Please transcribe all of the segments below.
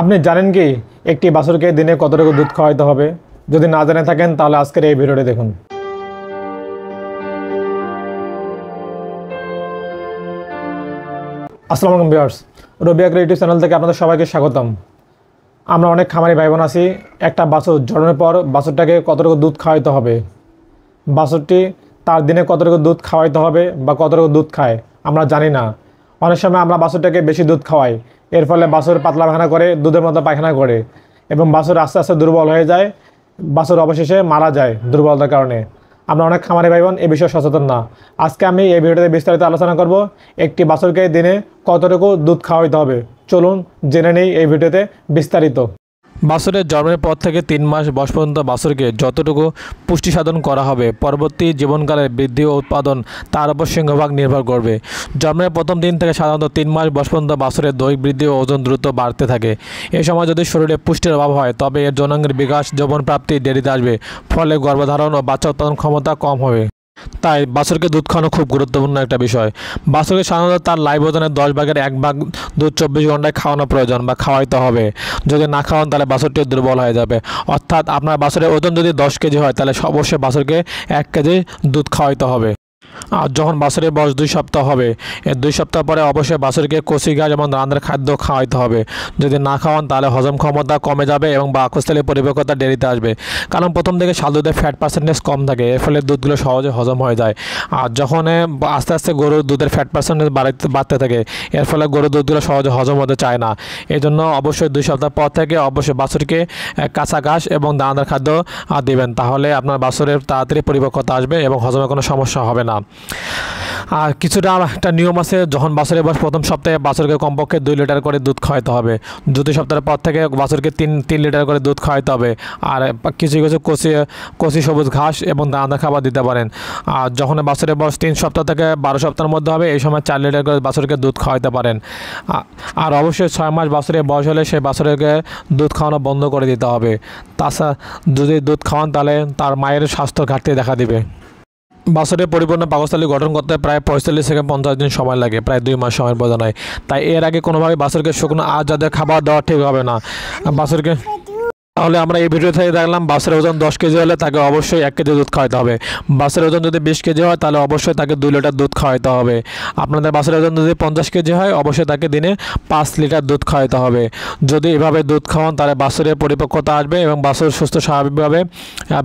আপনি জানেন কি একটি বাছুরকে দিনে কতটুকু দুধ খাওয়াইতে হবে যদি না জানে থাকেন তাহলে আজকের এই ভিডিওটি দেখুন আসসালামু আলাইকুম viewers Rabi Agra YouTube channel থেকে আপনাদের সবাইকে স্বাগতম আমরা অনেক খামারি ভাই বোন আছি একটা বাছুর জন্মের পর বাছুরটাকে কতটুকু দুধ খাওয়াইতে হবে বাছুরটি তার দিনে কতটুকু দুধ খাওয়াইতে হবে বা কতটুকু দুধ খায় আমরা জানি না অনেক সময় আমরা বাছুরটাকে বেশি দুধ খাওয়াই এর ফলে বাছুর পাতলা পায়খানা করে দুধের মতো পায়খানা করে এবং বাছুর আস্তে আস্তে দুর্বল হয়ে যায় বাছুর অবশেষে মারা যায় দুর্বলতার কারণে আমরা অনেক খামারি ভাই বোন এ বিষয়ে সচেতন না আজকে আমি এই ভিডিওতে বিস্তারিত আলোচনা করব একটি বাছুরকে দিনে কতটুকু দুধ খাওয়াইতে হবে চলুন জেনে নেই এই ভিডিওতে বিস্তারিত বাসরের জন্মের পর থেকে তিন মাস বয়স পর্যন্ত বাসরকে যতটুকু পুষ্টি সাধন করা হবে পরবর্তী জীবনকালে বৃদ্ধি ও উৎপাদন তার উপর সিংহভাগ নির্ভর করবে জন্মের প্রথম দিন থেকে সাধারণত তিন মাস বয়স পর্যন্ত বাসরের দৈহিক বৃদ্ধি ও ওজন দ্রুত বাড়তে থাকে এ সময় যদি শরীরে পুষ্টির অভাব হয় তবে এর যৌনাঙ্গের বিকাশ যৌবন প্রাপ্তি দেরিতে আসবে ফলে গর্ভধারণ ও বাচ্চা উৎপাদন ক্ষমতা কম হবে তাই বাছরকে দুধ খাওয়ানো খুব গুরুত্বপূর্ণ একটা বিষয় বাছরকে সাধারণত তার লাইভ ওজনের দশ ভাগের এক ভাগ দুধ চব্বিশ ঘন্টায় খাওয়ানো প্রয়োজন বা খাওয়াইতে হবে যদি না খাওয়ান তাহলে বাছরটিও দুর্বল হয়ে যাবে অর্থাৎ আপনার বাছরের ওজন যদি দশ কেজি হয় তাহলে অবশ্যই বাছরকে এক কেজি দুধ খাওয়াইতে হবে আর যখন বাছুরের বয়স দুই সপ্তাহ হবে দুই সপ্তাহ পরে অবশ্যই বাছুরকে কচি ঘাস এবং রান্নার খাদ্য খাওয়াইতে হবে যদি না খাওয়ান তাহলে হজম ক্ষমতা কমে যাবে এবং বাকস্থলের পরিপক্কতা দেরিতে আসবে কারণ প্রথম থেকে শাল দুধে ফ্যাট পার্সেন্টেজ কম থাকে এর ফলে দুধগুলো সহজে হজম হয়ে যায় আর যখন আস্তে আস্তে গরুর দুধের ফ্যাট পার্সেন্টেজ বাড়তে বাড়তে থাকে এর ফলে গরুর দুধগুলো সহজে হজম হতে চায় না এই জন্য অবশ্যই দুই সপ্তাহ পর থেকে অবশ্যই বাছুরকে কাঁচা ঘাস এবং দানাদার খাদ্য দেবেন তাহলে আপনার বাছুরের তাড়াতাড়ি পরিপক্কতা আসবে এবং হজমে কোনো সমস্যা হবে না আর কিছুটা একটা নিয়ম আছে যখন বাছরের বয়স প্রথম সপ্তাহে বাছরকে কমপক্ষে দুই লিটার করে দুধ খাওয়াতে হবে দুটি সপ্তাহের পর থেকে বাছরকে তিন তিন লিটার করে দুধ খাওয়াতে হবে আর কিছু কিছু কচি কচি সবুজ ঘাস এবং দানা খাবার দিতে পারেন আর যখন বাছরের বয়স তিন সপ্তাহ থেকে বারো সপ্তাহের মধ্যে হবে এই সময় চার লিটার করে বাছরকে দুধ খাওয়াতে পারেন আর অবশ্যই ছয় মাস বাছরের বয়স হলে সেই বাছরকে দুধ খাওয়ানো বন্ধ করে দিতে হবে তাছাড়া যদি দুধ খাওয়ান তাহলে তার মায়ের স্বাস্থ্য ঘাটতি দেখা দিবে বাসরে পরিপূর্ণ পাকস্থলী গঠন করতে প্রায় পঁয়তাল্লিশ থেকে পঞ্চাশ দিন সময় লাগে প্রায় দুই মাস সময়ের প্রয়োজন হয় তাই এর আগে কোনোভাবে বাসরকে শুকনো আর যাদের খাবার দেওয়া ঠিক হবে না বাসরকে তাহলে আমরা এই ভিডিও থেকে দেখলাম বাসের ওজন দশ কেজি হলে তাকে অবশ্যই এক কেজি দুধ খাওয়াতে হবে বাসের ওজন যদি বিশ কেজি হয় তাহলে অবশ্যই তাকে দুই লিটার দুধ খাওয়াতে হবে আপনাদের বাসের ওজন যদি পঞ্চাশ কেজি হয় অবশ্যই তাকে দিনে পাঁচ লিটার দুধ খাওয়াতে হবে যদি এভাবে দুধ খাওয়ান তাহলে বাসুরের পরিপক্কতা আসবে এবং বাসুর সুস্থ স্বাভাবিকভাবে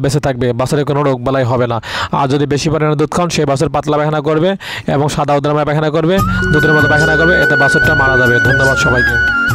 বেঁচে থাকবে বাসের কোনো রোগ বালাই হবে না আর যদি বেশি পরিমাণে দুধ খান সেই বাসের পাতলা পায়খানা করবে এবং সাদা উদ্রামায় পায়খানা করবে দুধের মতো পায়খানা করবে এতে বাসরটা মারা যাবে ধন্যবাদ সবাইকে